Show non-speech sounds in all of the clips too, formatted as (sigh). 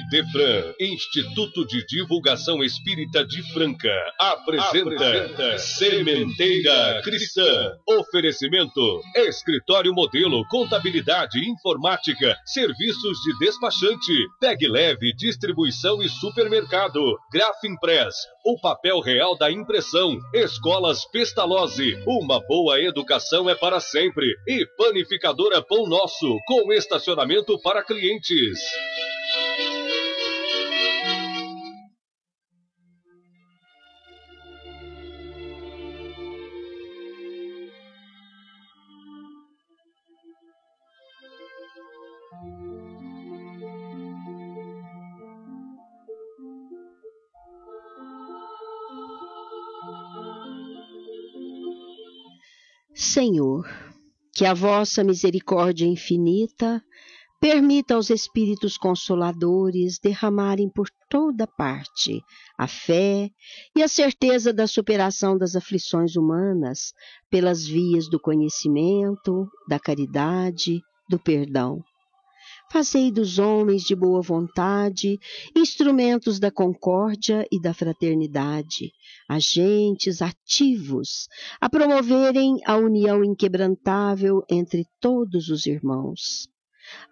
Idefran, Instituto de Divulgação Espírita de Franca, apresenta, apresenta Sementeira Cristã. Oferecimento: Escritório Modelo, Contabilidade Informática, Serviços de Despachante, Peg Leve, Distribuição e Supermercado, Grafimpress, o papel real da impressão, Escolas Pestalozzi, uma boa educação é para sempre e Panificadora Pão Nosso, com estacionamento para clientes. Senhor, que a vossa misericórdia infinita permita aos Espíritos Consoladores derramarem por toda parte a fé e a certeza da superação das aflições humanas pelas vias do conhecimento, da caridade, do perdão Fazei dos homens de boa vontade instrumentos da concórdia e da fraternidade, agentes ativos a promoverem a união inquebrantável entre todos os irmãos.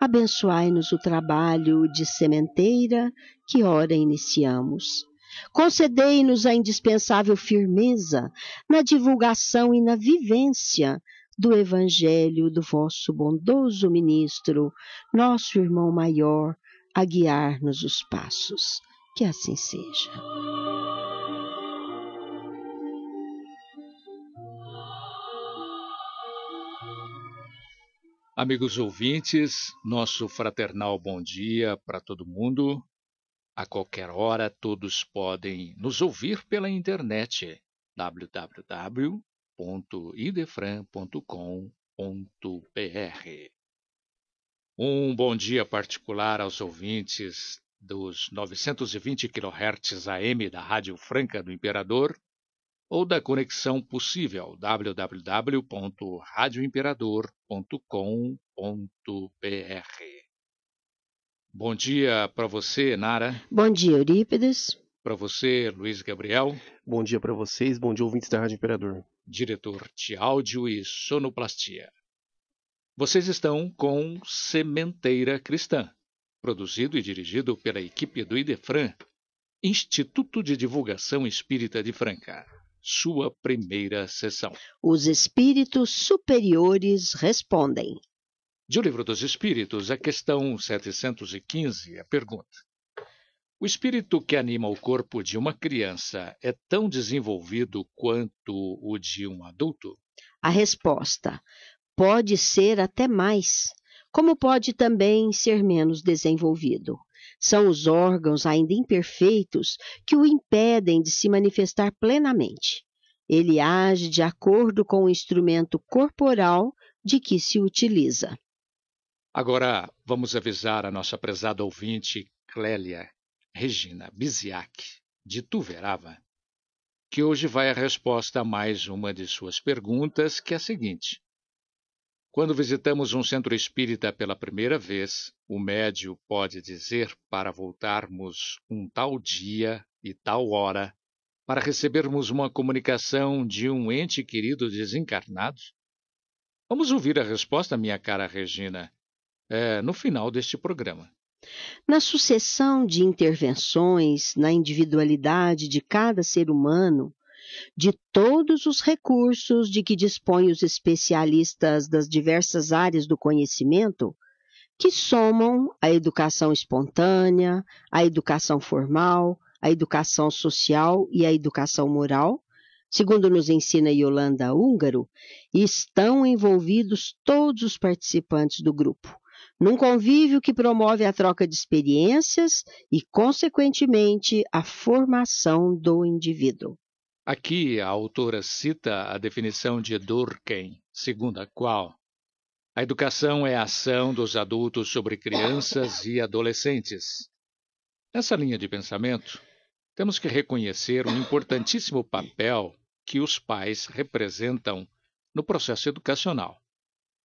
Abençoai-nos o trabalho de sementeira que ora iniciamos. Concedei-nos a indispensável firmeza na divulgação e na vivência do Evangelho do vosso bondoso ministro, nosso irmão maior, a guiar-nos os passos. Que assim seja. Amigos ouvintes, nosso fraternal bom dia para todo mundo. A qualquer hora, todos podem nos ouvir pela internet www www.idefran.com.br. Um bom dia particular aos ouvintes dos 920 kHz AM da Rádio Franca do Imperador ou da conexão possível www.radioimperador.com.br. Bom dia para você, Nara. Bom dia, Eurípides. Para você, Luiz Gabriel. Bom dia para vocês, bom dia ouvintes da Rádio Imperador diretor de áudio e sonoplastia. Vocês estão com Sementeira Cristã, produzido e dirigido pela equipe do Idefran, Instituto de Divulgação Espírita de Franca. Sua primeira sessão. Os espíritos superiores respondem. De O Livro dos Espíritos, a questão 715, a pergunta: o espírito que anima o corpo de uma criança é tão desenvolvido quanto o de um adulto? A resposta: pode ser até mais, como pode também ser menos desenvolvido. São os órgãos ainda imperfeitos que o impedem de se manifestar plenamente. Ele age de acordo com o instrumento corporal de que se utiliza. Agora vamos avisar a nossa prezada ouvinte Clélia Regina Biziak, de Tuverava, que hoje vai a resposta a mais uma de suas perguntas, que é a seguinte. Quando visitamos um centro espírita pela primeira vez, o médio pode dizer para voltarmos um tal dia e tal hora para recebermos uma comunicação de um ente querido desencarnado? Vamos ouvir a resposta, minha cara Regina, é, no final deste programa. Na sucessão de intervenções na individualidade de cada ser humano, de todos os recursos de que dispõem os especialistas das diversas áreas do conhecimento, que somam a educação espontânea, a educação formal, a educação social e a educação moral, segundo nos ensina Yolanda Húngaro, estão envolvidos todos os participantes do grupo, num convívio que promove a troca de experiências e, consequentemente, a formação do indivíduo. Aqui a autora cita a definição de Durkheim, segundo a qual a educação é a ação dos adultos sobre crianças e adolescentes. Nessa linha de pensamento, temos que reconhecer um importantíssimo papel que os pais representam no processo educacional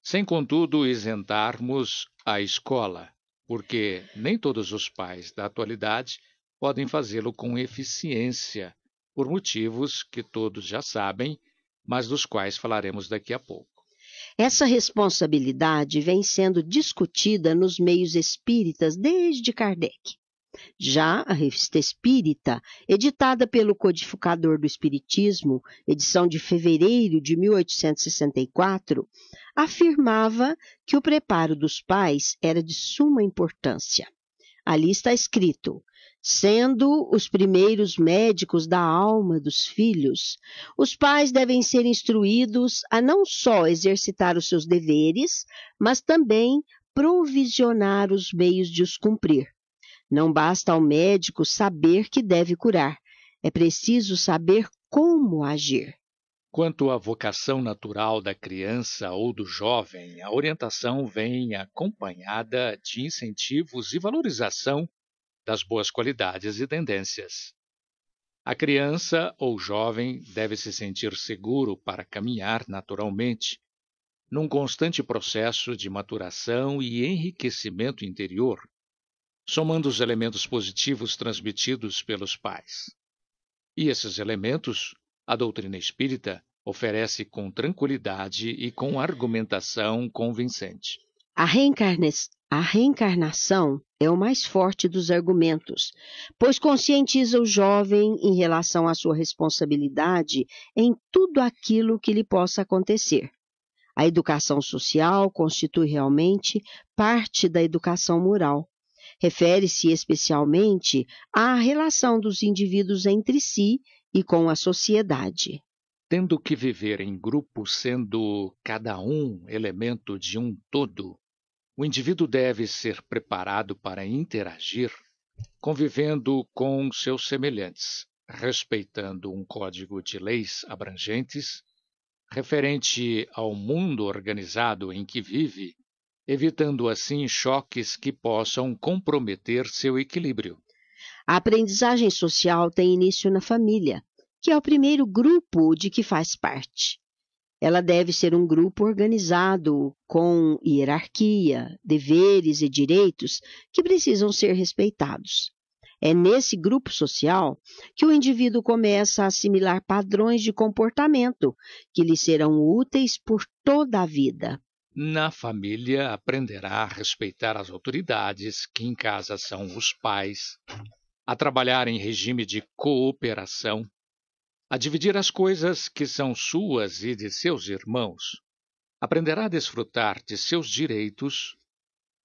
sem contudo isentarmos a escola, porque nem todos os pais da atualidade podem fazê-lo com eficiência, por motivos que todos já sabem, mas dos quais falaremos daqui a pouco. Essa responsabilidade vem sendo discutida nos meios espíritas desde Kardec. Já a Revista Espírita, editada pelo codificador do Espiritismo, edição de fevereiro de 1864, afirmava que o preparo dos pais era de suma importância. Ali está escrito: sendo os primeiros médicos da alma dos filhos, os pais devem ser instruídos a não só exercitar os seus deveres, mas também provisionar os meios de os cumprir. Não basta ao médico saber que deve curar, é preciso saber como agir. Quanto à vocação natural da criança ou do jovem, a orientação vem acompanhada de incentivos e valorização das boas qualidades e tendências. A criança ou jovem deve se sentir seguro para caminhar naturalmente, num constante processo de maturação e enriquecimento interior, somando os elementos positivos transmitidos pelos pais. E esses elementos a doutrina espírita oferece com tranquilidade e com argumentação convincente. A, a reencarnação é o mais forte dos argumentos, pois conscientiza o jovem em relação à sua responsabilidade em tudo aquilo que lhe possa acontecer. A educação social constitui realmente parte da educação moral. Refere-se especialmente à relação dos indivíduos entre si e com a sociedade. Tendo que viver em grupo, sendo cada um elemento de um todo, o indivíduo deve ser preparado para interagir, convivendo com seus semelhantes, respeitando um código de leis abrangentes referente ao mundo organizado em que vive, evitando assim choques que possam comprometer seu equilíbrio. A aprendizagem social tem início na família, que é o primeiro grupo de que faz parte. Ela deve ser um grupo organizado, com hierarquia, deveres e direitos que precisam ser respeitados. É nesse grupo social que o indivíduo começa a assimilar padrões de comportamento que lhe serão úteis por toda a vida. Na família, aprenderá a respeitar as autoridades, que em casa são os pais, a trabalhar em regime de cooperação, a dividir as coisas que são suas e de seus irmãos, aprenderá a desfrutar de seus direitos.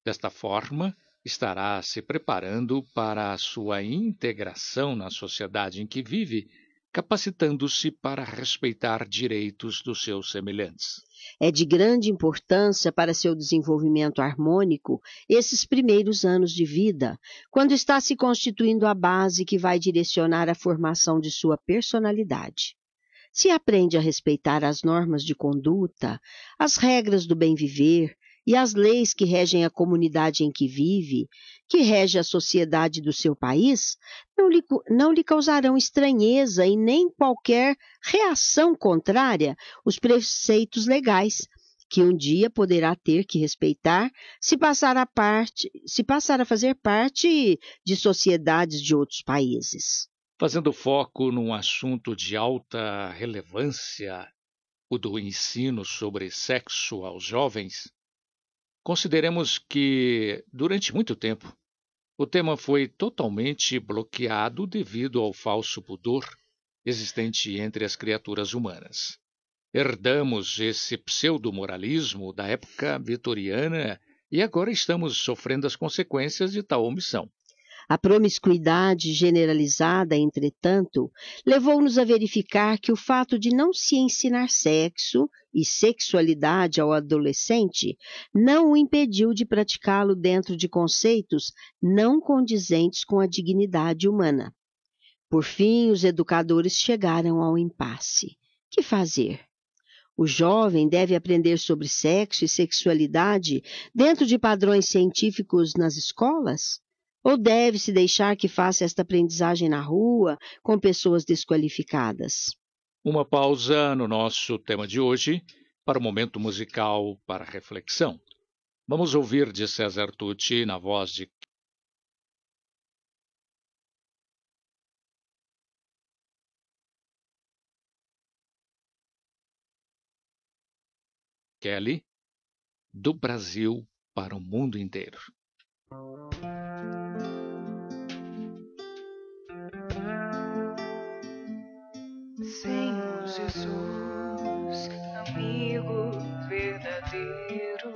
Desta forma, estará se preparando para a sua integração na sociedade em que vive capacitando-se para respeitar direitos dos seus semelhantes. É de grande importância para seu desenvolvimento harmônico esses primeiros anos de vida, quando está se constituindo a base que vai direcionar a formação de sua personalidade. Se aprende a respeitar as normas de conduta, as regras do bem viver, e as leis que regem a comunidade em que vive, que rege a sociedade do seu país, não lhe, não lhe causarão estranheza e nem qualquer reação contrária os preceitos legais que um dia poderá ter que respeitar se passar a parte, se passar a fazer parte de sociedades de outros países. Fazendo foco num assunto de alta relevância, o do ensino sobre sexo aos jovens, Consideremos que, durante muito tempo, o tema foi totalmente bloqueado devido ao falso pudor existente entre as criaturas humanas. Herdamos esse pseudo-moralismo da época vitoriana e agora estamos sofrendo as consequências de tal omissão. A promiscuidade generalizada, entretanto, levou-nos a verificar que o fato de não se ensinar sexo e sexualidade ao adolescente não o impediu de praticá-lo dentro de conceitos não condizentes com a dignidade humana. Por fim, os educadores chegaram ao impasse. Que fazer? O jovem deve aprender sobre sexo e sexualidade dentro de padrões científicos nas escolas? Ou deve-se deixar que faça esta aprendizagem na rua, com pessoas desqualificadas? Uma pausa no nosso tema de hoje para o momento musical para reflexão. Vamos ouvir de César Tucci na voz de Kelly, do Brasil para o mundo inteiro. Jesus, amigo verdadeiro.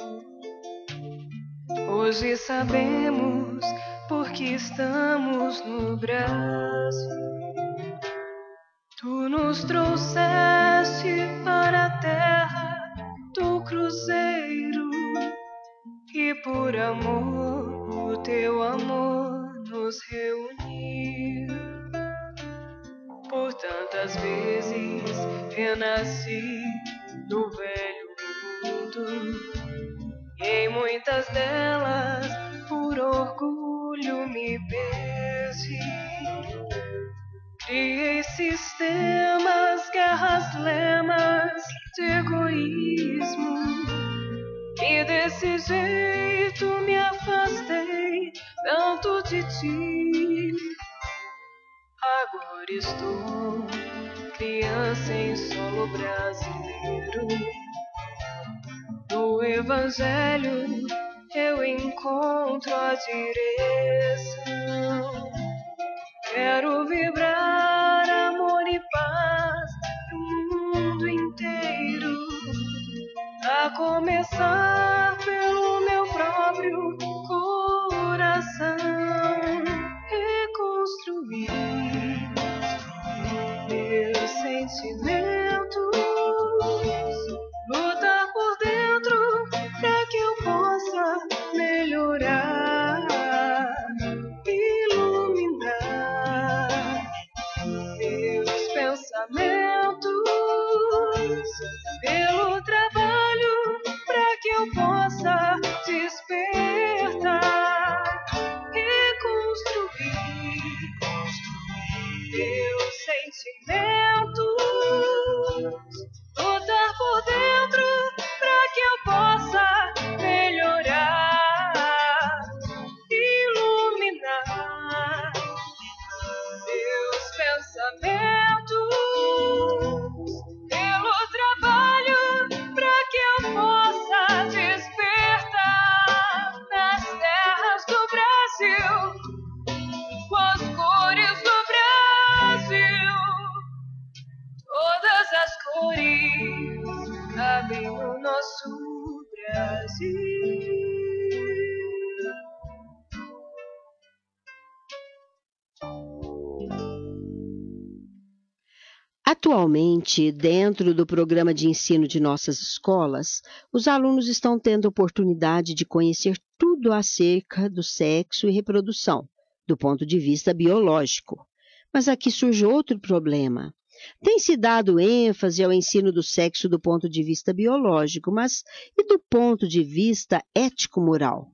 Hoje sabemos porque estamos no braço. Tu nos trouxeste para a terra do cruzeiro e por amor o teu amor nos reuniu. Tantas vezes renasci no velho mundo, e em muitas delas, por orgulho, me perdi. Criei sistemas, guerras, lemas de egoísmo, e desse jeito me afastei tanto de ti estou criança em solo brasileiro. No Evangelho eu encontro a direção. Quero vibrar amor e paz no mundo inteiro, a tá começar. o nosso Brasil. Atualmente, dentro do programa de ensino de nossas escolas, os alunos estão tendo oportunidade de conhecer tudo acerca do sexo e reprodução, do ponto de vista biológico. Mas aqui surge outro problema. Tem se dado ênfase ao ensino do sexo do ponto de vista biológico, mas e do ponto de vista ético-moral?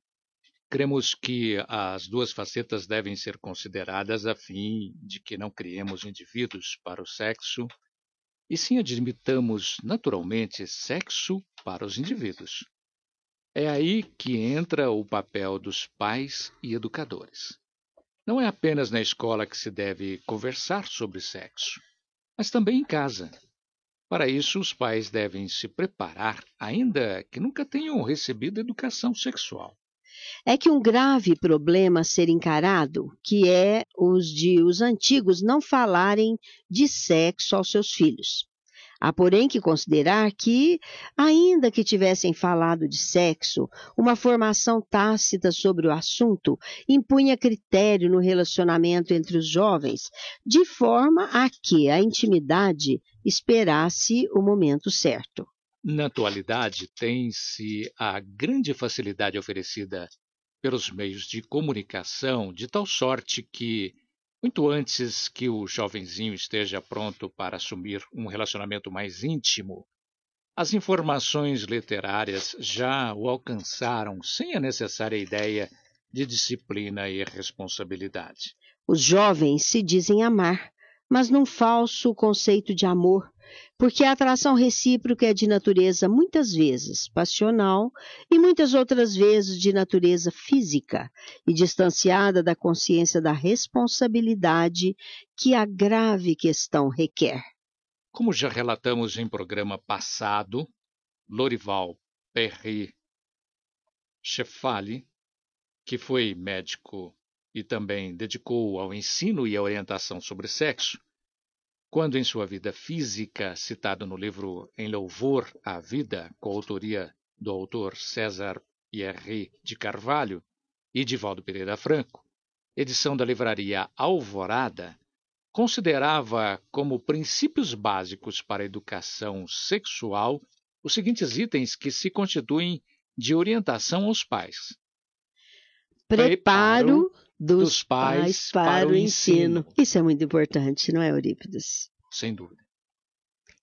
Cremos que as duas facetas devem ser consideradas a fim de que não criemos indivíduos para o sexo e sim admitamos naturalmente sexo para os indivíduos. É aí que entra o papel dos pais e educadores. Não é apenas na escola que se deve conversar sobre sexo mas também em casa. Para isso, os pais devem se preparar, ainda que nunca tenham recebido educação sexual. É que um grave problema a ser encarado, que é os de os antigos não falarem de sexo aos seus filhos. Há, porém, que considerar que, ainda que tivessem falado de sexo, uma formação tácita sobre o assunto impunha critério no relacionamento entre os jovens, de forma a que a intimidade esperasse o momento certo. Na atualidade, tem-se a grande facilidade oferecida pelos meios de comunicação, de tal sorte que muito antes que o jovenzinho esteja pronto para assumir um relacionamento mais íntimo, as informações literárias já o alcançaram sem a necessária ideia de disciplina e responsabilidade. Os jovens se dizem amar, mas num falso conceito de amor porque a atração recíproca é de natureza muitas vezes passional e muitas outras vezes de natureza física e distanciada da consciência da responsabilidade que a grave questão requer. Como já relatamos em programa passado, Lorival Perry Chefali, que foi médico e também dedicou ao ensino e à orientação sobre sexo, quando em sua vida física, citado no livro Em Louvor à Vida, coautoria do autor César Pierre de Carvalho e de Valdo Pereira Franco, edição da livraria Alvorada, considerava como princípios básicos para a educação sexual os seguintes itens que se constituem de orientação aos pais: preparo, preparo dos, dos pais, pais para o ensino. ensino. Isso é muito importante, não é, Eurípides? Sem dúvida.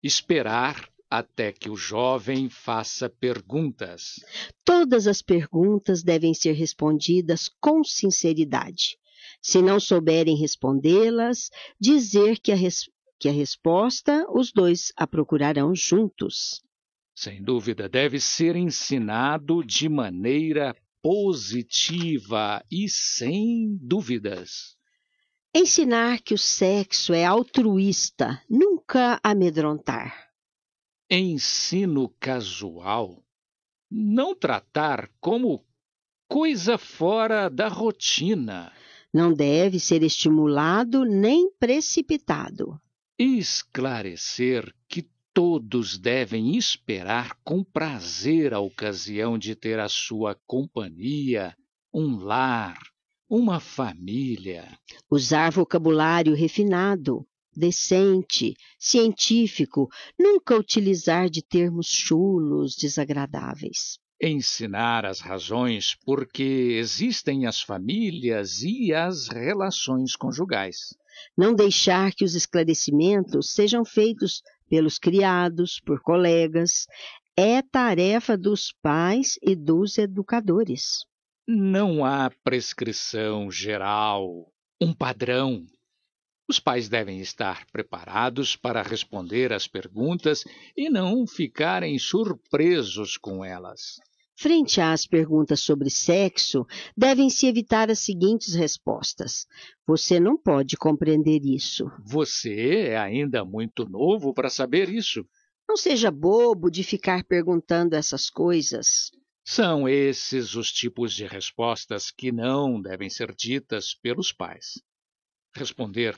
Esperar até que o jovem faça perguntas. Todas as perguntas devem ser respondidas com sinceridade. Se não souberem respondê-las, dizer que a, res... que a resposta os dois a procurarão juntos. Sem dúvida, deve ser ensinado de maneira positiva e sem dúvidas. Ensinar que o sexo é altruísta, nunca amedrontar. Ensino casual. Não tratar como coisa fora da rotina. Não deve ser estimulado nem precipitado. Esclarecer que todos devem esperar com prazer a ocasião de ter a sua companhia, um lar, uma família. Usar vocabulário refinado, decente, científico, nunca utilizar de termos chulos, desagradáveis. Ensinar as razões por que existem as famílias e as relações conjugais. Não deixar que os esclarecimentos sejam feitos pelos criados, por colegas, é tarefa dos pais e dos educadores. Não há prescrição geral, um padrão. Os pais devem estar preparados para responder às perguntas e não ficarem surpresos com elas. Frente às perguntas sobre sexo, devem-se evitar as seguintes respostas: Você não pode compreender isso. Você é ainda muito novo para saber isso. Não seja bobo de ficar perguntando essas coisas. São esses os tipos de respostas que não devem ser ditas pelos pais. Responder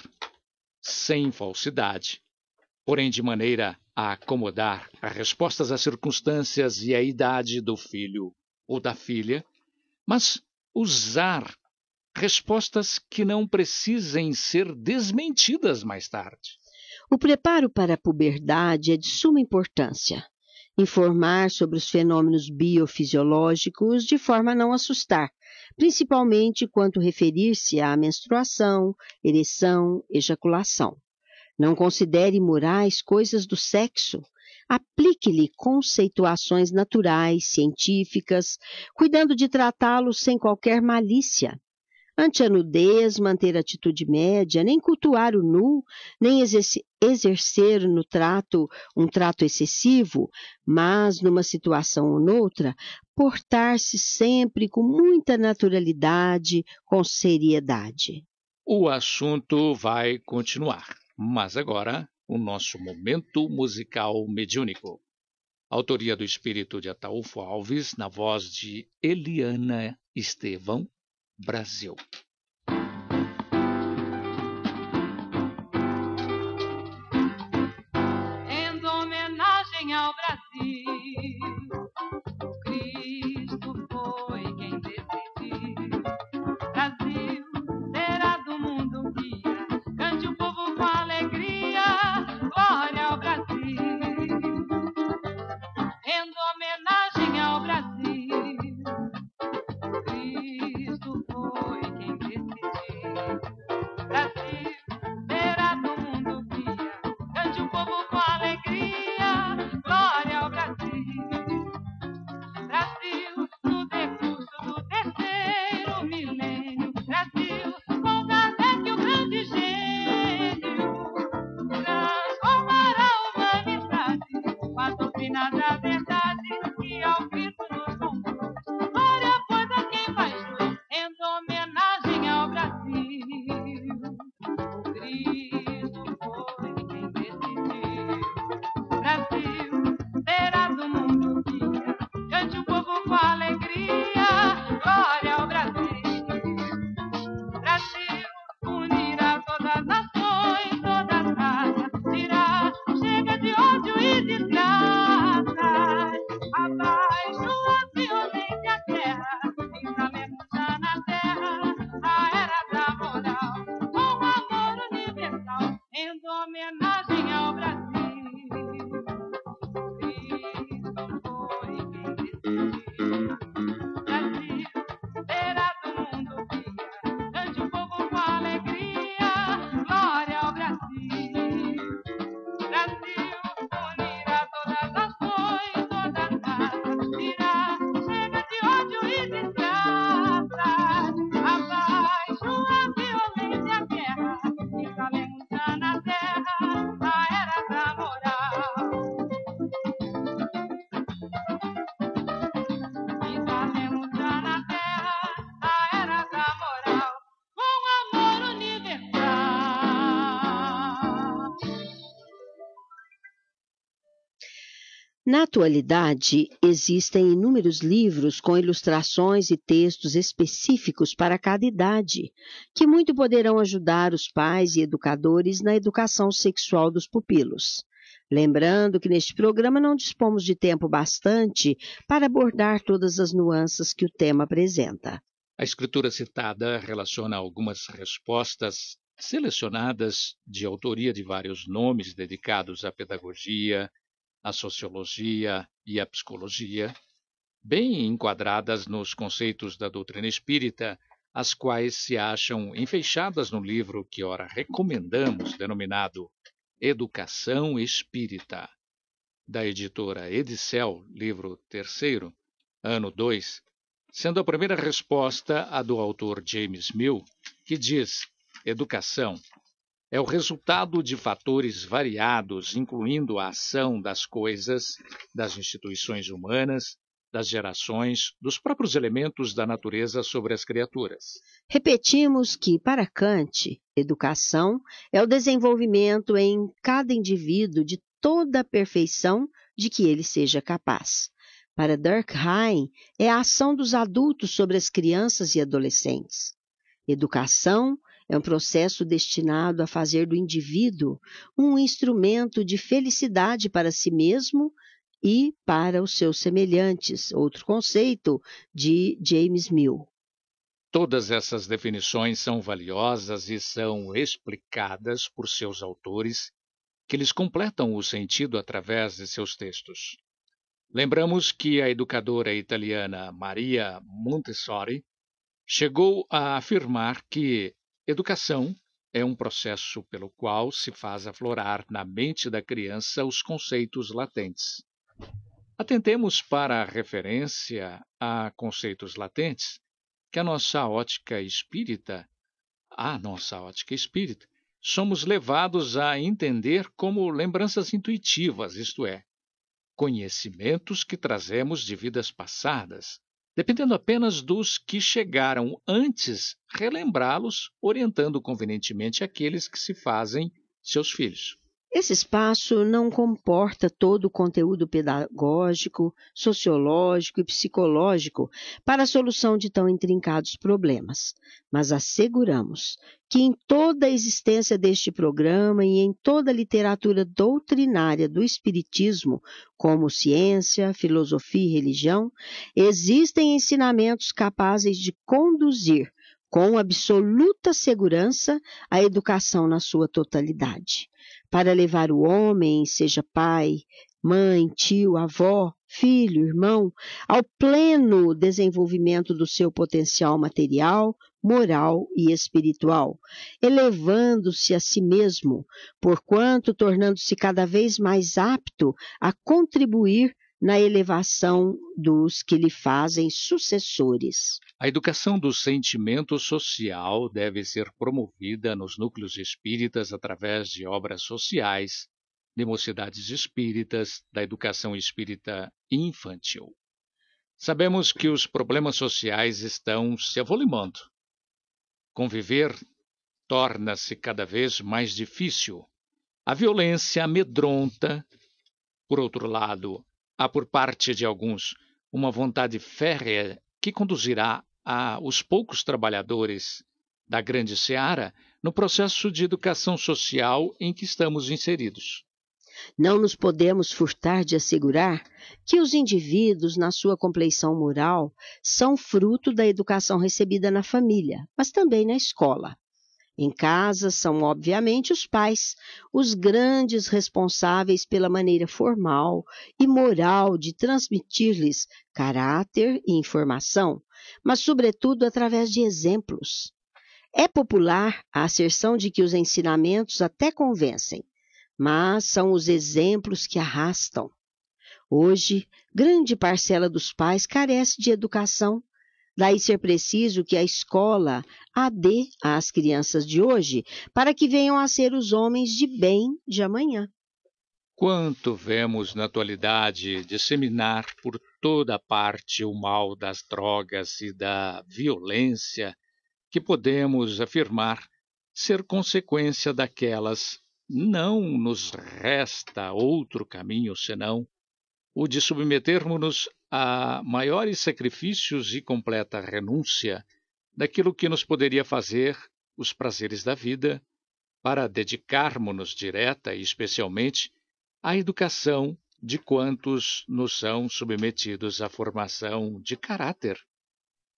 sem falsidade porém de maneira a acomodar as respostas às circunstâncias e à idade do filho ou da filha, mas usar respostas que não precisem ser desmentidas mais tarde. O preparo para a puberdade é de suma importância. Informar sobre os fenômenos biofisiológicos de forma a não assustar, principalmente quanto referir-se à menstruação, ereção, ejaculação. Não considere morais coisas do sexo. Aplique-lhe conceituações naturais, científicas, cuidando de tratá-lo sem qualquer malícia. Ante a nudez, manter atitude média, nem cultuar o nu, nem exercer no trato um trato excessivo, mas numa situação ou noutra, portar-se sempre com muita naturalidade, com seriedade. O assunto vai continuar. Mas agora, o nosso momento musical mediúnico. Autoria do espírito de Ataúfo Alves, na voz de Eliana Estevão, Brasil. atualidade, existem inúmeros livros com ilustrações e textos específicos para cada idade, que muito poderão ajudar os pais e educadores na educação sexual dos pupilos. Lembrando que neste programa não dispomos de tempo bastante para abordar todas as nuances que o tema apresenta. A escritura citada relaciona algumas respostas selecionadas de autoria de vários nomes dedicados à pedagogia, a sociologia e a psicologia, bem enquadradas nos conceitos da doutrina espírita, as quais se acham enfeixadas no livro que ora recomendamos, denominado Educação Espírita, da editora Edicel, livro terceiro, ano 2, sendo a primeira resposta a do autor James Mill, que diz: Educação, é o resultado de fatores variados, incluindo a ação das coisas, das instituições humanas, das gerações, dos próprios elementos da natureza sobre as criaturas. Repetimos que, para Kant, educação é o desenvolvimento em cada indivíduo de toda a perfeição de que ele seja capaz. Para Durkheim, é a ação dos adultos sobre as crianças e adolescentes. Educação é um processo destinado a fazer do indivíduo um instrumento de felicidade para si mesmo e para os seus semelhantes, outro conceito de James Mill. Todas essas definições são valiosas e são explicadas por seus autores, que lhes completam o sentido através de seus textos. Lembramos que a educadora italiana Maria Montessori chegou a afirmar que Educação é um processo pelo qual se faz aflorar na mente da criança os conceitos latentes. Atentemos para a referência a conceitos latentes que a nossa ótica espírita, a nossa ótica espírita, somos levados a entender como lembranças intuitivas, isto é, conhecimentos que trazemos de vidas passadas, dependendo apenas dos que chegaram antes relembrá-los, orientando convenientemente aqueles que se fazem seus filhos. Esse espaço não comporta todo o conteúdo pedagógico, sociológico e psicológico para a solução de tão intrincados problemas, mas asseguramos que em toda a existência deste programa e em toda a literatura doutrinária do Espiritismo, como ciência, filosofia e religião, existem ensinamentos capazes de conduzir com absoluta segurança a educação na sua totalidade para levar o homem, seja pai, mãe, tio, avó, filho, irmão, ao pleno desenvolvimento do seu potencial material, moral e espiritual, elevando-se a si mesmo, porquanto tornando-se cada vez mais apto a contribuir na elevação dos que lhe fazem sucessores. A educação do sentimento social deve ser promovida nos núcleos espíritas através de obras sociais, de mocidades espíritas, da educação espírita infantil. Sabemos que os problemas sociais estão se avolimando. Conviver torna-se cada vez mais difícil. A violência amedronta, por outro lado, Há por parte de alguns uma vontade férrea que conduzirá a os poucos trabalhadores da grande seara no processo de educação social em que estamos inseridos. Não nos podemos furtar de assegurar que os indivíduos, na sua compleição moral, são fruto da educação recebida na família, mas também na escola. Em casa são, obviamente, os pais, os grandes responsáveis pela maneira formal e moral de transmitir-lhes caráter e informação, mas, sobretudo, através de exemplos. É popular a asserção de que os ensinamentos até convencem, mas são os exemplos que arrastam. Hoje, grande parcela dos pais carece de educação Daí ser preciso que a escola a dê às crianças de hoje, para que venham a ser os homens de bem de amanhã. Quanto vemos na atualidade disseminar por toda parte o mal das drogas e da violência, que podemos afirmar ser consequência daquelas, não nos resta outro caminho senão o de submetermos-nos a maiores sacrifícios e completa renúncia daquilo que nos poderia fazer os prazeres da vida, para dedicarmos-nos direta e especialmente à educação de quantos nos são submetidos à formação de caráter,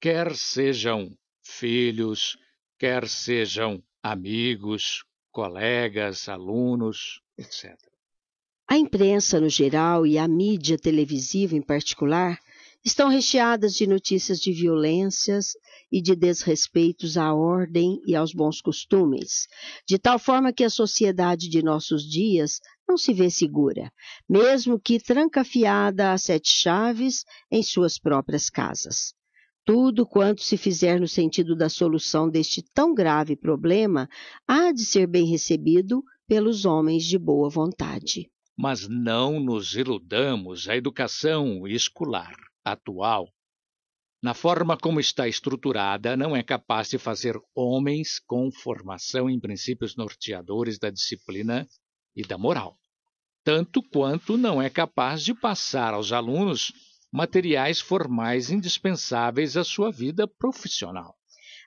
quer sejam filhos, quer sejam amigos, colegas, alunos, etc. A imprensa no geral e a mídia televisiva em particular estão recheadas de notícias de violências e de desrespeitos à ordem e aos bons costumes, de tal forma que a sociedade de nossos dias não se vê segura, mesmo que trancafiada a sete chaves em suas próprias casas. Tudo quanto se fizer no sentido da solução deste tão grave problema há de ser bem recebido pelos homens de boa vontade. Mas não nos iludamos, a educação escolar atual, na forma como está estruturada, não é capaz de fazer homens com formação em princípios norteadores da disciplina e da moral, tanto quanto não é capaz de passar aos alunos materiais formais indispensáveis à sua vida profissional.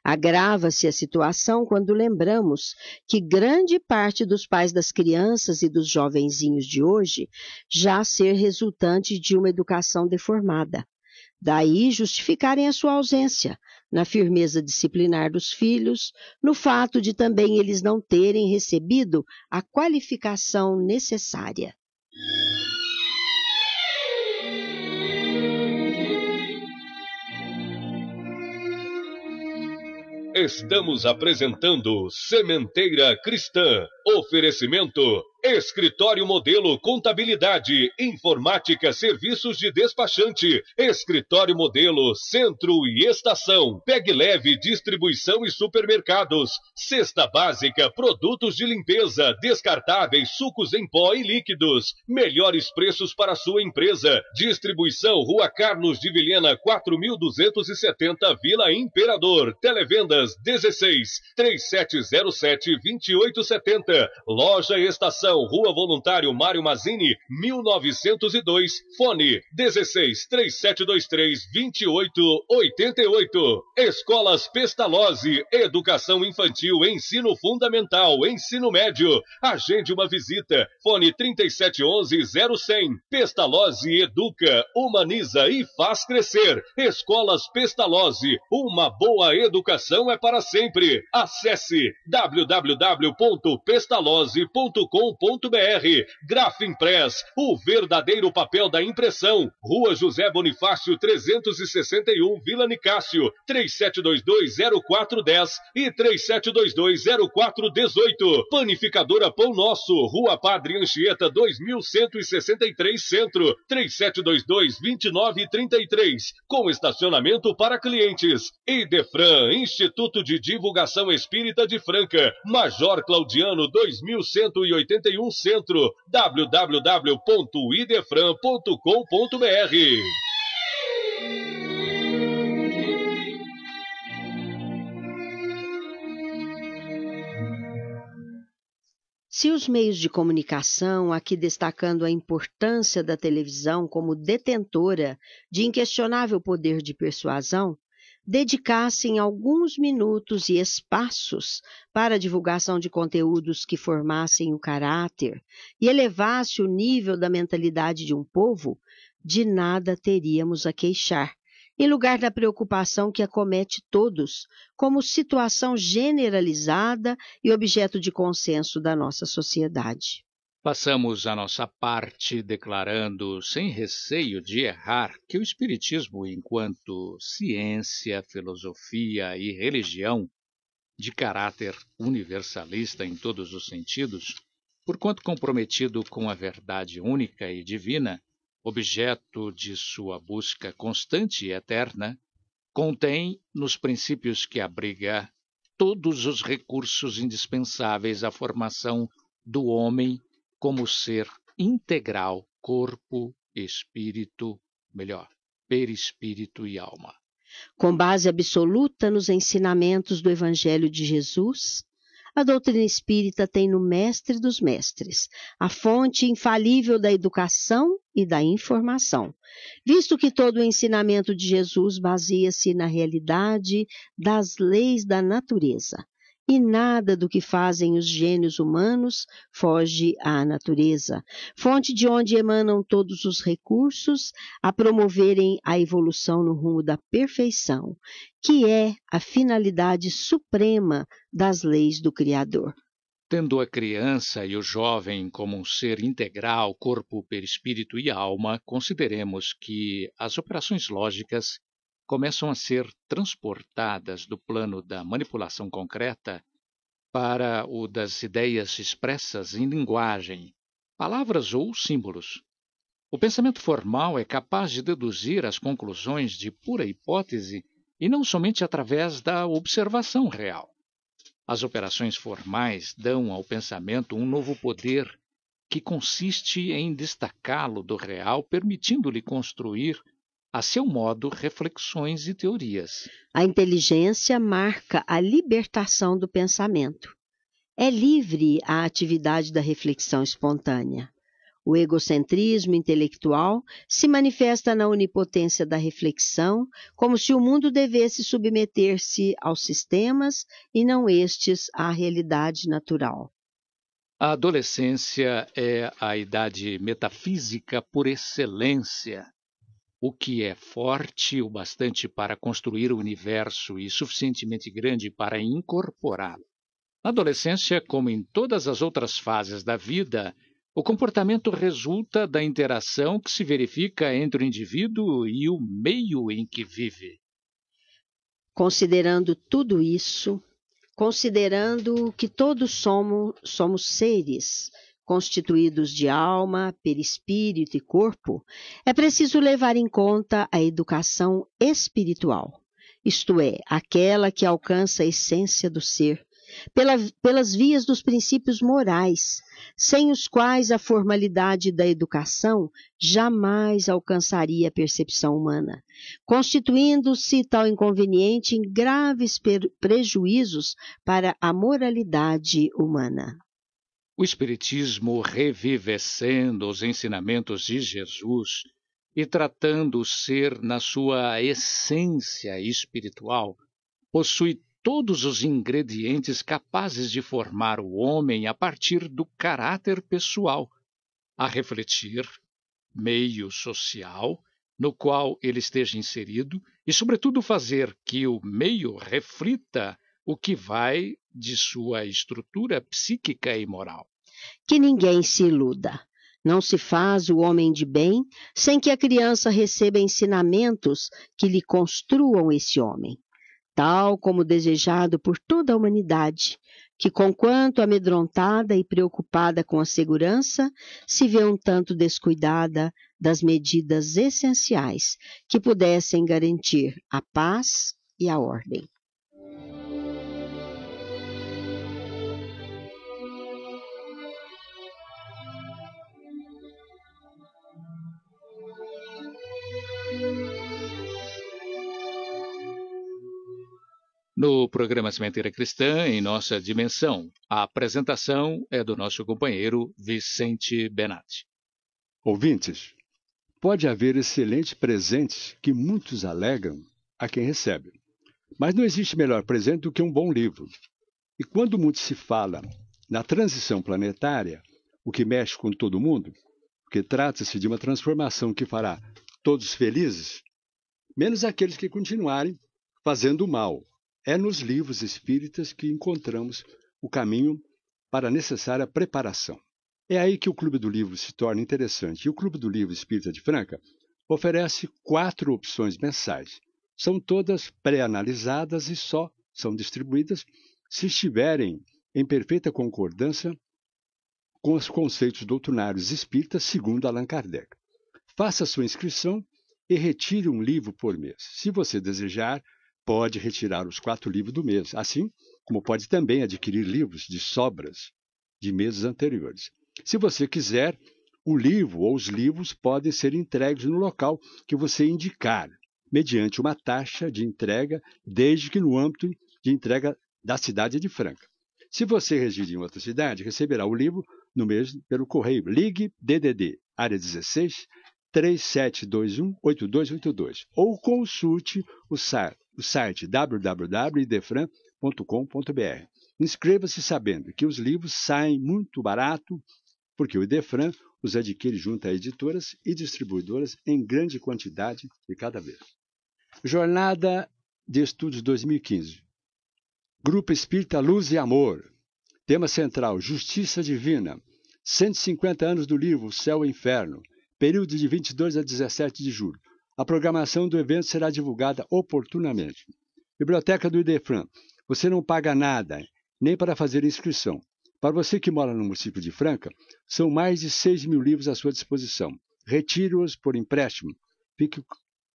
Agrava-se a situação quando lembramos que grande parte dos pais das crianças e dos jovenzinhos de hoje já ser resultante de uma educação deformada. Daí justificarem a sua ausência, na firmeza disciplinar dos filhos, no fato de também eles não terem recebido a qualificação necessária. Estamos apresentando Sementeira Cristã. Oferecimento Escritório Modelo Contabilidade, Informática, Serviços de Despachante, Escritório Modelo Centro e Estação, Pegue Leve, Distribuição e Supermercados, Cesta Básica, Produtos de Limpeza, Descartáveis, Sucos em Pó e Líquidos, melhores preços para sua empresa, Distribuição Rua Carlos de Vilhena, 4270 Vila Imperador, Televendas 16 3707 2870, Loja Estação Rua Voluntário Mário Mazini, 1902, fone 16 3723 2888. Escolas Pestalozzi, Educação Infantil, Ensino Fundamental, Ensino Médio. Agende uma visita, fone 3711 0100. Pestalozzi educa, humaniza e faz crescer. Escolas Pestalozzi, uma boa educação é para sempre. Acesse www.pestalozzi.com www.grafimpress.com.br. Grafimpress, o verdadeiro papel da impressão. Rua José Bonifácio 361, Vila Nicácio, 37220410 e 37220418. Panificadora Pão Nosso, Rua Padre Anchieta 2163 Centro, 37222933, com estacionamento para clientes. Idefran, Instituto de Divulgação Espírita de Franca, Major Claudiano 2183 31 Centro, www.idefran.com.br. Se os meios de comunicação, aqui destacando a importância da televisão como detentora de inquestionável poder de persuasão, dedicassem alguns minutos e espaços para a divulgação de conteúdos que formassem o caráter e elevasse o nível da mentalidade de um povo, de nada teríamos a queixar, em lugar da preocupação que acomete todos, como situação generalizada e objeto de consenso da nossa sociedade. Passamos a nossa parte declarando, sem receio de errar, que o Espiritismo, enquanto ciência, filosofia e religião, de caráter universalista em todos os sentidos, por quanto comprometido com a verdade única e divina, objeto de sua busca constante e eterna, contém, nos princípios que abriga, todos os recursos indispensáveis à formação do homem como ser integral, corpo, espírito, melhor, perispírito e alma. Com base absoluta nos ensinamentos do Evangelho de Jesus, a doutrina espírita tem no Mestre dos Mestres, a fonte infalível da educação e da informação, visto que todo o ensinamento de Jesus baseia-se na realidade das leis da natureza, e nada do que fazem os gênios humanos foge à natureza, fonte de onde emanam todos os recursos a promoverem a evolução no rumo da perfeição, que é a finalidade suprema das leis do Criador. Tendo a criança e o jovem como um ser integral, corpo, perispírito e alma, consideremos que as operações lógicas começam a ser transportadas do plano da manipulação concreta para o das ideias expressas em linguagem, palavras ou símbolos. O pensamento formal é capaz de deduzir as conclusões de pura hipótese e não somente através da observação real. As operações formais dão ao pensamento um novo poder que consiste em destacá-lo do real, permitindo-lhe construir a seu modo, reflexões e teorias. A inteligência marca a libertação do pensamento. É livre a atividade da reflexão espontânea. O egocentrismo intelectual se manifesta na onipotência da reflexão, como se o mundo devesse submeter-se aos sistemas e não estes à realidade natural. A adolescência é a idade metafísica por excelência o que é forte o bastante para construir o universo e suficientemente grande para incorporá-lo. Na adolescência, como em todas as outras fases da vida, o comportamento resulta da interação que se verifica entre o indivíduo e o meio em que vive. Considerando tudo isso, considerando que todos somos, somos seres constituídos de alma, perispírito e corpo, é preciso levar em conta a educação espiritual, isto é, aquela que alcança a essência do ser, pela, pelas vias dos princípios morais, sem os quais a formalidade da educação jamais alcançaria a percepção humana, constituindo-se tal inconveniente em graves prejuízos para a moralidade humana. O Espiritismo, revivescendo os ensinamentos de Jesus e tratando o ser na sua essência espiritual, possui todos os ingredientes capazes de formar o homem a partir do caráter pessoal, a refletir meio social no qual ele esteja inserido e, sobretudo, fazer que o meio reflita o que vai de sua estrutura psíquica e moral. Que ninguém se iluda. Não se faz o homem de bem sem que a criança receba ensinamentos que lhe construam esse homem, tal como desejado por toda a humanidade, que, conquanto amedrontada e preocupada com a segurança, se vê um tanto descuidada das medidas essenciais que pudessem garantir a paz e a ordem. no programa Sementeira Cristã, em nossa dimensão. A apresentação é do nosso companheiro Vicente Benatti. Ouvintes, pode haver excelentes presentes que muitos alegam a quem recebe. Mas não existe melhor presente do que um bom livro. E quando muito se fala na transição planetária, o que mexe com todo mundo, porque trata-se de uma transformação que fará todos felizes, menos aqueles que continuarem fazendo mal, é nos livros espíritas que encontramos o caminho para a necessária preparação. É aí que o Clube do Livro se torna interessante. E o Clube do Livro Espírita de Franca oferece quatro opções mensais. São todas pré-analisadas e só são distribuídas se estiverem em perfeita concordância com os conceitos doutrinários espíritas segundo Allan Kardec. Faça sua inscrição e retire um livro por mês. Se você desejar, pode retirar os quatro livros do mês, assim como pode também adquirir livros de sobras de meses anteriores. Se você quiser, o livro ou os livros podem ser entregues no local que você indicar, mediante uma taxa de entrega, desde que no âmbito de entrega da cidade de Franca. Se você reside em outra cidade, receberá o livro no mês pelo correio. Ligue DDD, área 16 3721-8282 ou consulte o site, o site www.idefran.com.br. Inscreva-se sabendo que os livros saem muito barato, porque o Idefran os adquire junto a editoras e distribuidoras em grande quantidade de cada vez. Jornada de Estudos 2015 Grupo Espírita Luz e Amor Tema central: Justiça Divina. 150 anos do livro Céu e Inferno, período de 22 a 17 de julho. A programação do evento será divulgada oportunamente. Biblioteca do Idefran. Você não paga nada, nem para fazer inscrição. Para você que mora no município de Franca, são mais de 6 mil livros à sua disposição. Retire-os por empréstimo. Fique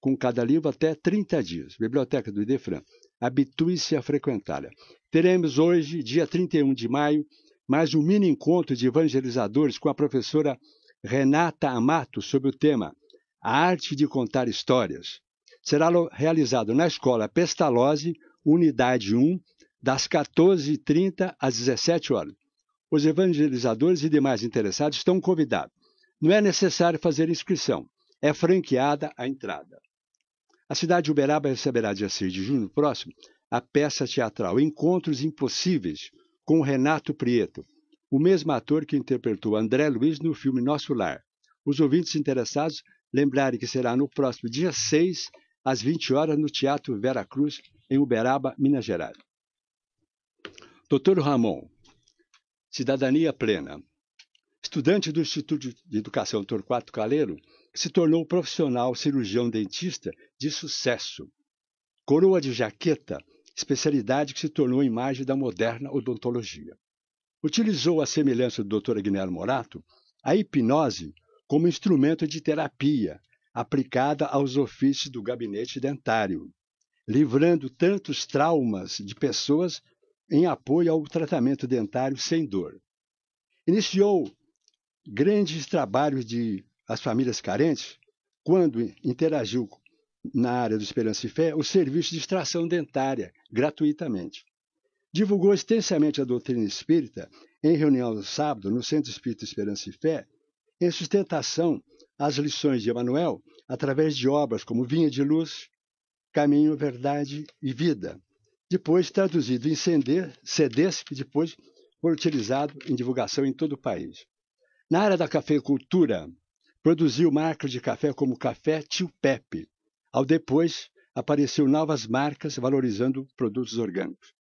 com cada livro até 30 dias. Biblioteca do Idefran. Habitue-se a frequentá-la. Teremos hoje, dia 31 de maio, mais um mini encontro de evangelizadores com a professora Renata Amato sobre o tema A Arte de Contar Histórias. Será realizado na Escola Pestalozzi, Unidade 1, das 14h30 às 17 horas. Os evangelizadores e demais interessados estão convidados. Não é necessário fazer inscrição, é franqueada a entrada. A cidade de Uberaba receberá dia 6 de junho próximo a peça teatral Encontros Impossíveis, com Renato Prieto, o mesmo ator que interpretou André Luiz no filme Nosso Lar. Os ouvintes interessados lembrarem que será no próximo dia 6, às 20 horas, no Teatro Vera Cruz, em Uberaba, Minas Gerais. Doutor Ramon, Cidadania Plena. Estudante do Instituto de Educação Torquato Caleiro, se tornou profissional cirurgião dentista de sucesso. Coroa de jaqueta, especialidade que se tornou imagem da moderna odontologia utilizou, à semelhança do Dr. Aguinaldo Morato, a hipnose como instrumento de terapia aplicada aos ofícios do gabinete dentário, livrando tantos traumas de pessoas em apoio ao tratamento dentário sem dor. Iniciou grandes trabalhos de as famílias carentes quando interagiu na área do Esperança e Fé o serviço de extração dentária gratuitamente divulgou extensamente a doutrina espírita em reunião do sábado no Centro Espírita Esperança e Fé, em sustentação às lições de Emanuel através de obras como Vinha de Luz, Caminho, Verdade e Vida, depois traduzido em CDs que depois foi utilizado em divulgação em todo o país. Na área da cafeicultura, produziu marcas de café como Café Tio Pepe. Ao depois, apareceu novas marcas valorizando produtos orgânicos.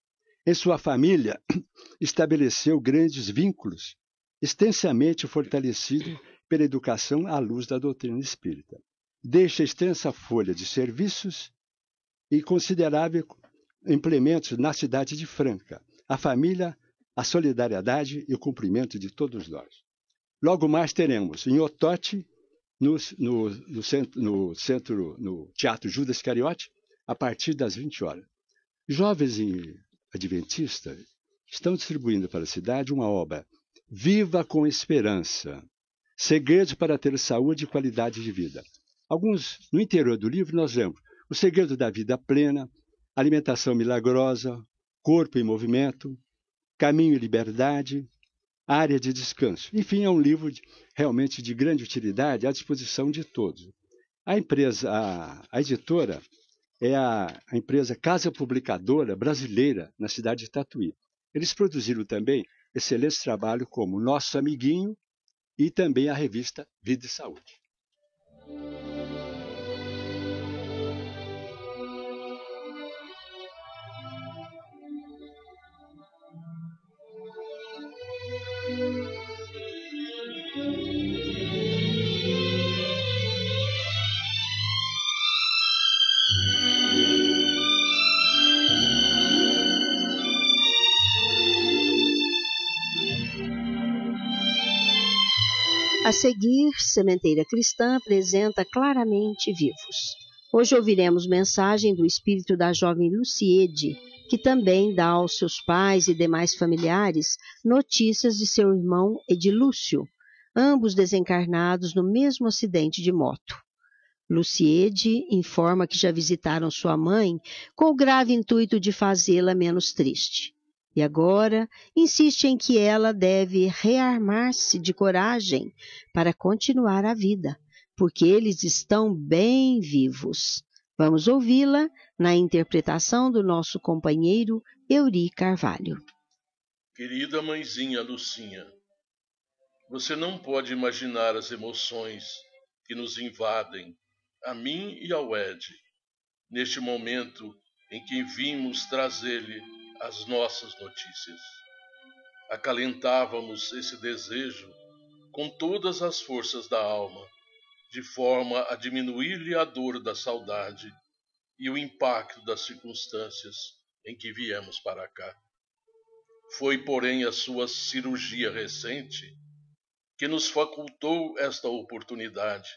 Em sua família, (clears throat) estabeleceu grandes vínculos, extensamente fortalecido pela educação à luz da doutrina espírita. Deixa extensa folha de serviços e considerável implementos na cidade de Franca. A família, a solidariedade e o cumprimento de todos nós. Logo mais teremos em Otote, no, no, no, centro, no, centro, no Teatro Judas Cariote, a partir das 20 horas. Jovens em adventista estão distribuindo para a cidade uma obra Viva com Esperança. Segredos para ter saúde e qualidade de vida. Alguns, no interior do livro, nós vemos o segredo da vida plena, alimentação milagrosa, corpo em movimento, caminho e liberdade, área de descanso. Enfim, é um livro de, realmente de grande utilidade à disposição de todos. A empresa, a, a editora é a, a empresa Casa Publicadora Brasileira, na cidade de Tatuí. Eles produziram também excelentes trabalhos como Nosso Amiguinho e também a revista Vida e Saúde. seguir, Sementeira Cristã apresenta Claramente Vivos. Hoje ouviremos mensagem do espírito da jovem Luciede, que também dá aos seus pais e demais familiares notícias de seu irmão Edilúcio, ambos desencarnados no mesmo acidente de moto. Luciede informa que já visitaram sua mãe com o grave intuito de fazê-la menos triste. E agora insiste em que ela deve rearmar-se de coragem para continuar a vida, porque eles estão bem vivos. Vamos ouvi-la na interpretação do nosso companheiro Euri Carvalho. Querida mãezinha Lucinha, você não pode imaginar as emoções que nos invadem, a mim e ao Ed, neste momento em que vimos trazer-lhe as nossas notícias. Acalentávamos esse desejo com todas as forças da alma, de forma a diminuir-lhe a dor da saudade e o impacto das circunstâncias em que viemos para cá. Foi, porém, a sua cirurgia recente que nos facultou esta oportunidade,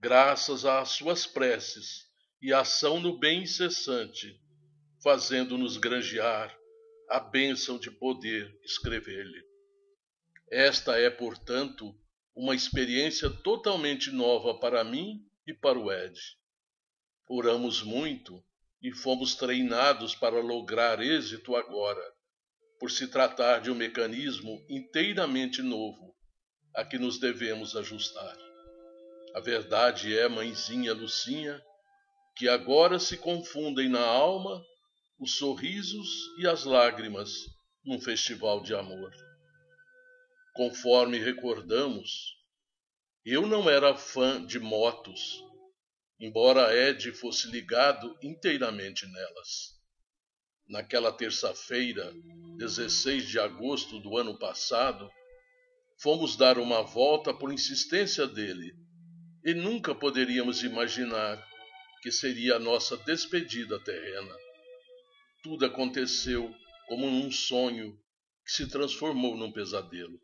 graças às suas preces e ação no bem incessante fazendo-nos granjear a bênção de poder escrever-lhe. Esta é, portanto, uma experiência totalmente nova para mim e para o Ed. Oramos muito e fomos treinados para lograr êxito agora, por se tratar de um mecanismo inteiramente novo a que nos devemos ajustar. A verdade é, mãezinha Lucinha, que agora se confundem na alma os sorrisos e as lágrimas num festival de amor. Conforme recordamos, eu não era fã de motos, embora Ed fosse ligado inteiramente nelas. Naquela terça-feira, 16 de agosto do ano passado, fomos dar uma volta por insistência dele e nunca poderíamos imaginar que seria a nossa despedida terrena. Tudo aconteceu como num sonho que se transformou num pesadelo.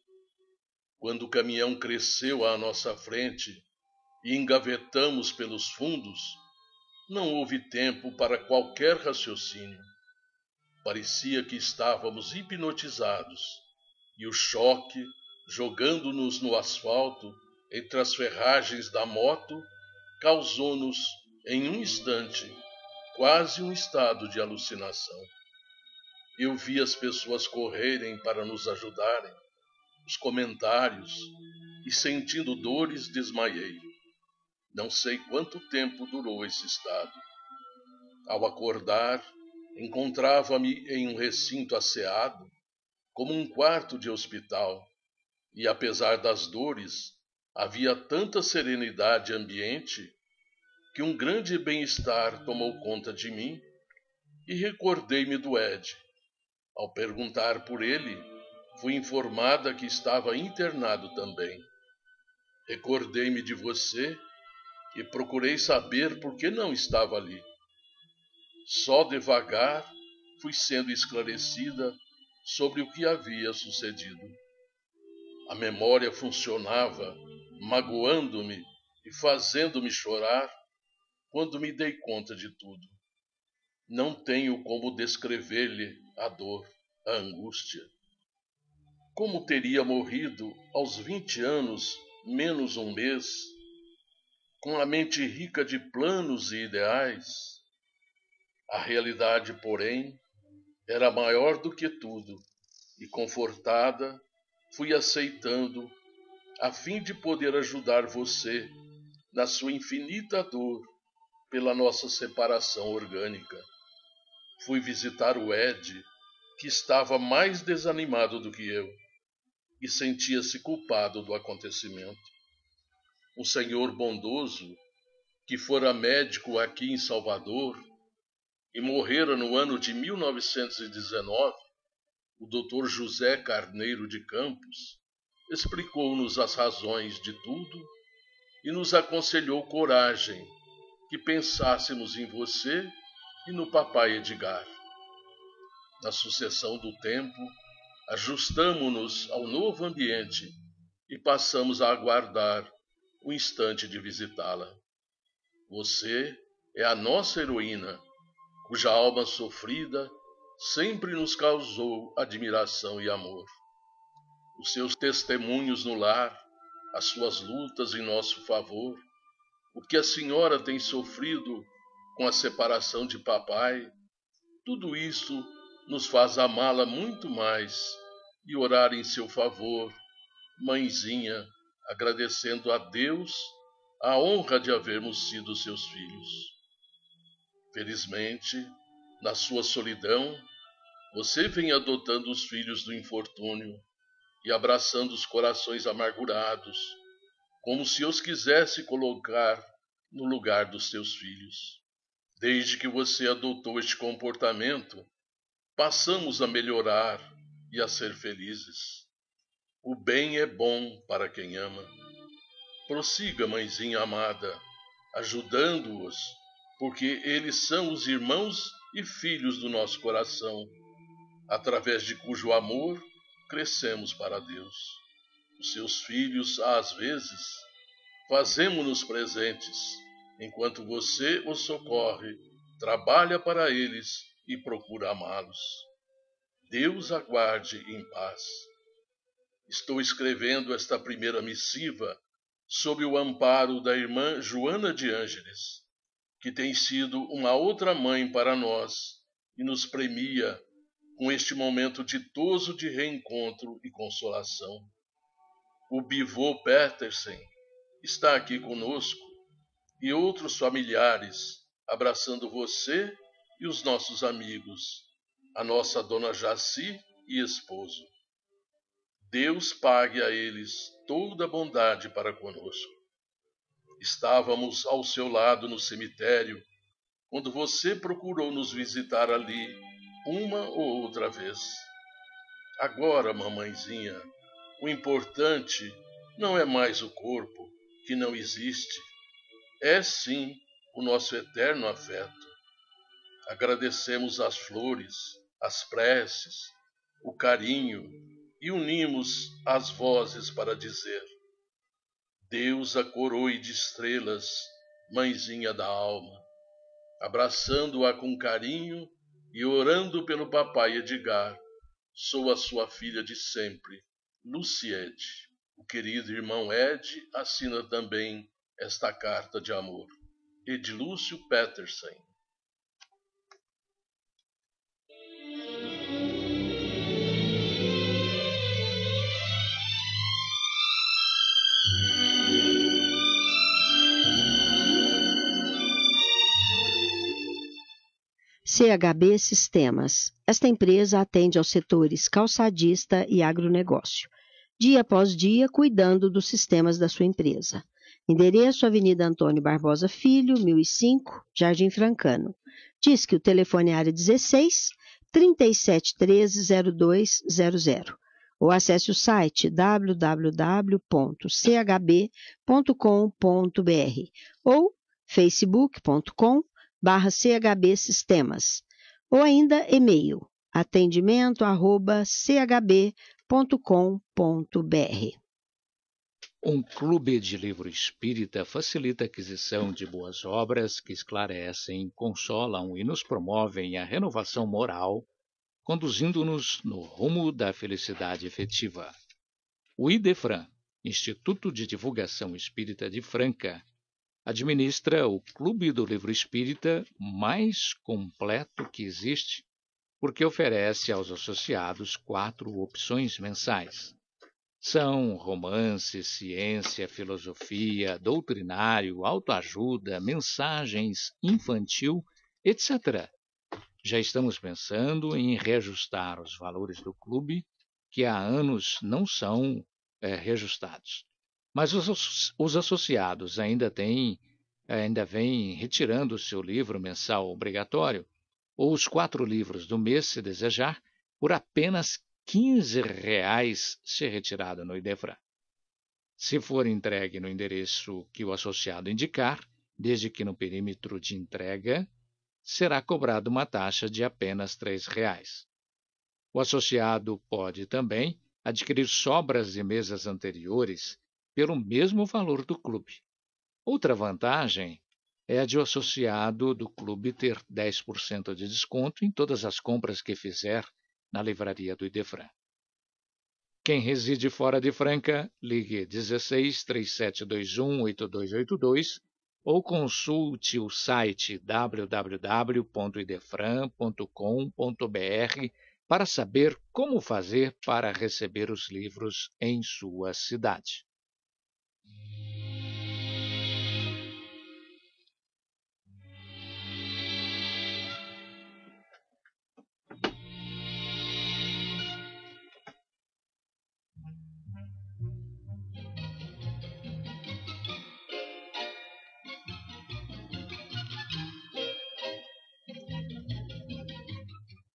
Quando o caminhão cresceu à nossa frente e engavetamos pelos fundos, não houve tempo para qualquer raciocínio. Parecia que estávamos hipnotizados e o choque, jogando-nos no asfalto entre as ferragens da moto, causou-nos, em um instante, quase um estado de alucinação. Eu vi as pessoas correrem para nos ajudarem, os comentários, e sentindo dores desmaiei. Não sei quanto tempo durou esse estado. Ao acordar, encontrava-me em um recinto asseado, como um quarto de hospital, e apesar das dores, havia tanta serenidade ambiente que um grande bem-estar tomou conta de mim e recordei-me do Ed. Ao perguntar por ele, fui informada que estava internado também. Recordei-me de você e procurei saber por que não estava ali. Só devagar fui sendo esclarecida sobre o que havia sucedido. A memória funcionava, magoando-me e fazendo-me chorar quando me dei conta de tudo. Não tenho como descrever-lhe a dor, a angústia. Como teria morrido aos vinte anos, menos um mês, com a mente rica de planos e ideais? A realidade, porém, era maior do que tudo, e confortada, fui aceitando, a fim de poder ajudar você na sua infinita dor pela nossa separação orgânica. Fui visitar o Ed, que estava mais desanimado do que eu e sentia-se culpado do acontecimento. O senhor bondoso, que fora médico aqui em Salvador e morrera no ano de 1919, o Dr. José Carneiro de Campos, explicou-nos as razões de tudo e nos aconselhou coragem que pensássemos em você e no papai Edgar. Na sucessão do tempo, ajustamo-nos ao novo ambiente e passamos a aguardar o instante de visitá-la. Você é a nossa heroína, cuja alma sofrida sempre nos causou admiração e amor. Os seus testemunhos no lar, as suas lutas em nosso favor, o que a senhora tem sofrido com a separação de papai, tudo isso nos faz amá-la muito mais e orar em seu favor, mãezinha, agradecendo a Deus a honra de havermos sido seus filhos. Felizmente, na sua solidão, você vem adotando os filhos do infortúnio e abraçando os corações amargurados, como se os quisesse colocar no lugar dos seus filhos. Desde que você adotou este comportamento, passamos a melhorar e a ser felizes. O bem é bom para quem ama. Prossiga, mãezinha amada, ajudando-os, porque eles são os irmãos e filhos do nosso coração, através de cujo amor crescemos para Deus. Os seus filhos, às vezes, fazemo-nos presentes, enquanto você os socorre, trabalha para eles e procura amá-los. Deus aguarde em paz. Estou escrevendo esta primeira missiva sob o amparo da irmã Joana de Ângeles, que tem sido uma outra mãe para nós e nos premia com este momento ditoso de reencontro e consolação. O bivô Petersen está aqui conosco e outros familiares, abraçando você e os nossos amigos, a nossa dona Jaci e esposo. Deus pague a eles toda a bondade para conosco. Estávamos ao seu lado no cemitério quando você procurou nos visitar ali uma ou outra vez. Agora, mamãezinha, o importante não é mais o corpo, que não existe, é sim o nosso eterno afeto. Agradecemos as flores, as preces, o carinho e unimos as vozes para dizer: Deus a coroe de estrelas, mãezinha da alma, abraçando-a com carinho e orando pelo papai Edgar, sou a sua filha de sempre, Luciete. O querido irmão Ed assina também esta carta de amor. Ed Lúcio Petersen. CHB Sistemas. Esta empresa atende aos setores calçadista e agronegócio dia após dia, cuidando dos sistemas da sua empresa. Endereço Avenida Antônio Barbosa Filho, 1005, Jardim Francano. Diz que o telefone é área 16 3713 0200 ou acesse o site www.chb.com.br ou facebook.com barra chb sistemas ou ainda e-mail atendimento arroba livros.com.br. Um clube de livro espírita facilita a aquisição de boas obras que esclarecem, consolam e nos promovem a renovação moral, conduzindo-nos no rumo da felicidade efetiva. O IDEFRAN, Instituto de Divulgação Espírita de Franca, administra o Clube do Livro Espírita mais completo que existe porque oferece aos associados quatro opções mensais. São romance, ciência, filosofia, doutrinário, autoajuda, mensagens, infantil, etc. Já estamos pensando em reajustar os valores do clube, que há anos não são é, reajustados. Mas os, os associados ainda têm, ainda vêm retirando o seu livro mensal obrigatório, ou os quatro livros do mês, se desejar, por apenas R$ reais se retirado no IDEFRAN. Se for entregue no endereço que o associado indicar, desde que no perímetro de entrega, será cobrada uma taxa de apenas R$ reais. O associado pode também adquirir sobras de mesas anteriores pelo mesmo valor do clube. Outra vantagem é de o associado do clube ter 10% de desconto em todas as compras que fizer na livraria do Idefran. Quem reside fora de Franca, ligue 16 3721 8282 ou consulte o site www.idefran.com.br para saber como fazer para receber os livros em sua cidade.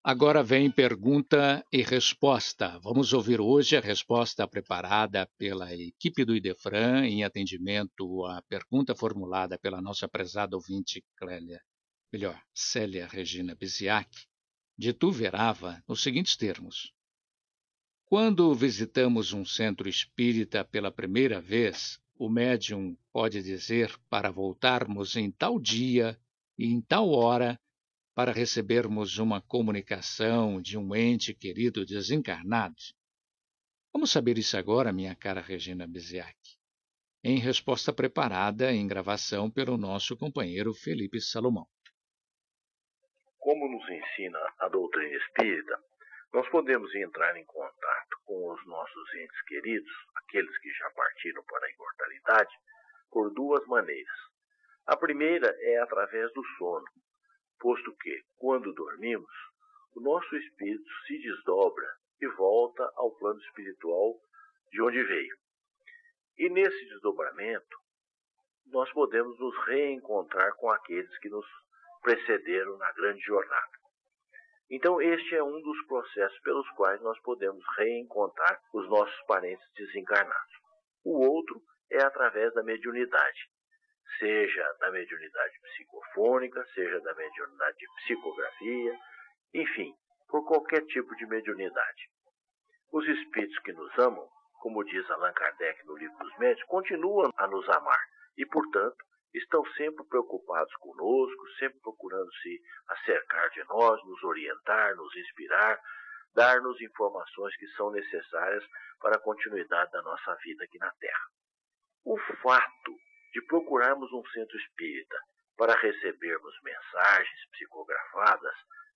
Agora vem pergunta e resposta. Vamos ouvir hoje a resposta preparada pela equipe do Idefran em atendimento à pergunta formulada pela nossa prezada ouvinte Clélia, melhor, Célia Regina Biziac, de Tuverava, nos seguintes termos. Quando visitamos um centro espírita pela primeira vez, o médium pode dizer para voltarmos em tal dia e em tal hora para recebermos uma comunicação de um ente querido desencarnado? Vamos saber isso agora, minha cara Regina Biziak, Em resposta preparada em gravação pelo nosso companheiro Felipe Salomão. Como nos ensina a doutrina espírita, nós podemos entrar em contato com os nossos entes queridos, aqueles que já partiram para a imortalidade, por duas maneiras. A primeira é através do sono, posto que, quando dormimos, o nosso espírito se desdobra e volta ao plano espiritual de onde veio. E nesse desdobramento, nós podemos nos reencontrar com aqueles que nos precederam na grande jornada. Então, este é um dos processos pelos quais nós podemos reencontrar os nossos parentes desencarnados. O outro é através da mediunidade, seja da mediunidade psicofônica, seja da mediunidade de psicografia, enfim, por qualquer tipo de mediunidade. Os espíritos que nos amam, como diz Allan Kardec no Livro dos Médios, continuam a nos amar e, portanto, estão sempre preocupados conosco, sempre procurando se acercar de nós, nos orientar, nos inspirar, dar-nos informações que são necessárias para a continuidade da nossa vida aqui na Terra. O fato de procurarmos um centro espírita para recebermos mensagens psicografadas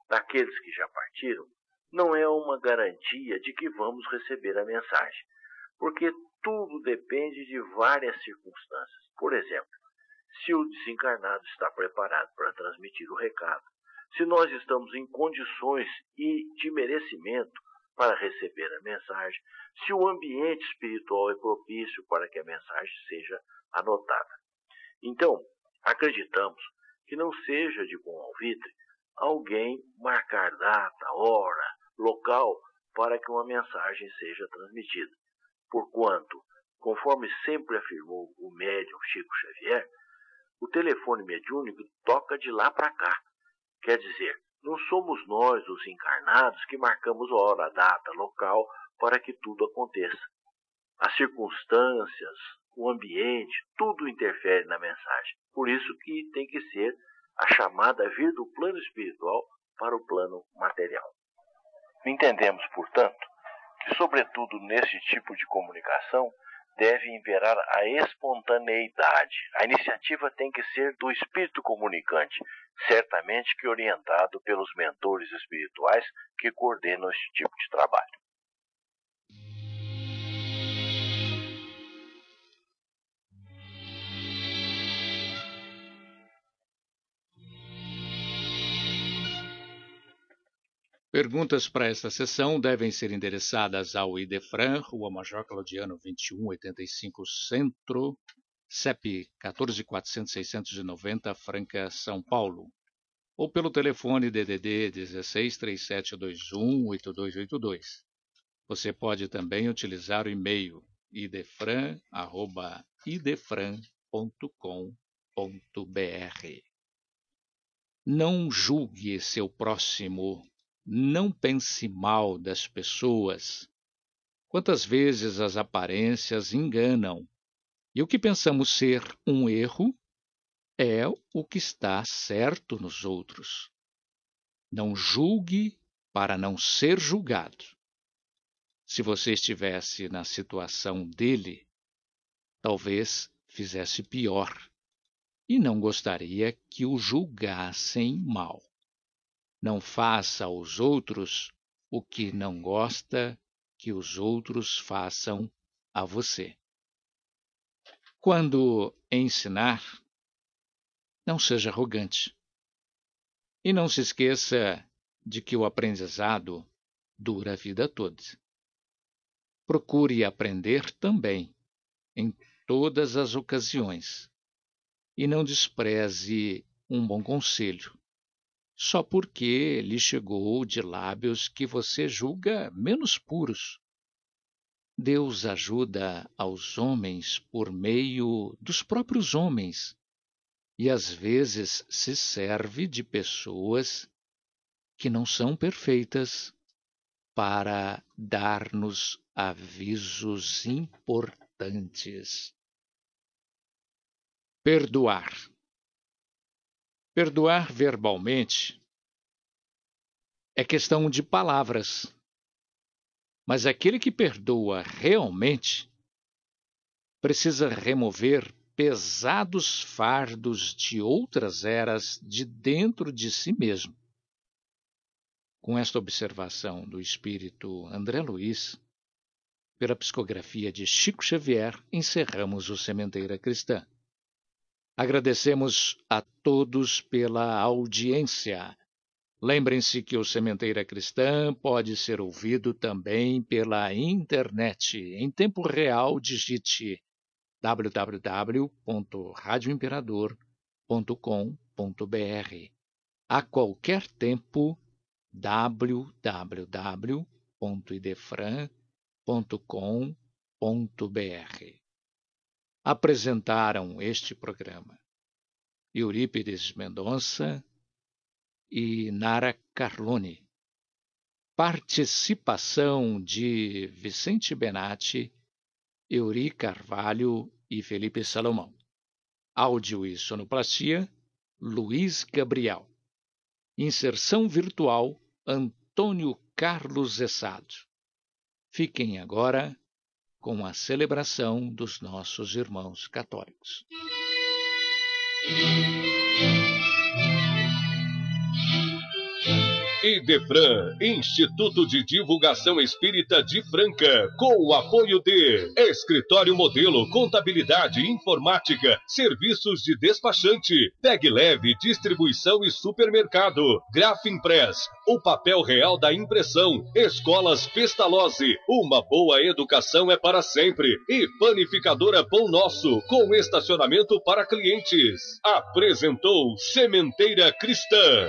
daqueles que já partiram, não é uma garantia de que vamos receber a mensagem, porque tudo depende de várias circunstâncias. Por exemplo, se o desencarnado está preparado para transmitir o recado, se nós estamos em condições e de merecimento para receber a mensagem, se o ambiente espiritual é propício para que a mensagem seja anotada. Então, acreditamos que não seja de bom alvitre alguém marcar data, hora, local para que uma mensagem seja transmitida. Porquanto, conforme sempre afirmou o médium Chico Xavier, o telefone mediúnico toca de lá para cá. Quer dizer, não somos nós, os encarnados, que marcamos hora, data, local para que tudo aconteça. As circunstâncias, o ambiente, tudo interfere na mensagem. Por isso que tem que ser a chamada vir do plano espiritual para o plano material. Entendemos, portanto, que, sobretudo neste tipo de comunicação, deve imperar a espontaneidade. A iniciativa tem que ser do espírito comunicante, certamente que orientado pelos mentores espirituais que coordenam este tipo de trabalho. Perguntas para esta sessão devem ser endereçadas ao IDEFRAN, Rua Major Claudiano 2185 Centro, CEP 14400 Franca, São Paulo, ou pelo telefone DDD 16 3721 8282. Você pode também utilizar o e-mail idefran@idefran.com.br. Não julgue seu próximo não pense mal das pessoas. Quantas vezes as aparências enganam, e o que pensamos ser um erro é o que está certo nos outros. Não julgue para não ser julgado. Se você estivesse na situação dele, talvez fizesse pior e não gostaria que o julgassem mal. Não faça aos outros o que não gosta que os outros façam a você. Quando ensinar, não seja arrogante. E não se esqueça de que o aprendizado dura a vida toda. Procure aprender também, em todas as ocasiões, e não despreze um bom conselho, só porque lhe chegou de lábios que você julga menos puros. Deus ajuda aos homens por meio dos próprios homens e às vezes se serve de pessoas que não são perfeitas para dar-nos avisos importantes. Perdoar. Perdoar verbalmente é questão de palavras. Mas aquele que perdoa realmente precisa remover pesados fardos de outras eras de dentro de si mesmo. Com esta observação do espírito André Luiz, pela psicografia de Chico Xavier, encerramos o Sementeira Cristã. Agradecemos a todos pela audiência. Lembrem-se que o Sementeira Cristã pode ser ouvido também pela internet. Em tempo real, digite www.radioimperador.com.br. A qualquer tempo, www.idefran.com.br apresentaram este programa. Eurípides Mendonça e Nara Carlone. Participação de Vicente Benatti, Euri Carvalho e Felipe Salomão. Áudio e sonoplastia, Luiz Gabriel. Inserção virtual, Antônio Carlos Essado. Fiquem agora com a celebração dos nossos irmãos católicos. IDEFRAN, Instituto de Divulgação Espírita de Franca, com o apoio de Escritório Modelo Contabilidade Informática, Serviços de Despachante, Peg Leve Distribuição e Supermercado, Graf Impress, o papel real da impressão, Escolas Pestalozzi, uma boa educação é para sempre, e Panificadora Pão Nosso, com estacionamento para clientes. Apresentou Sementeira Cristã.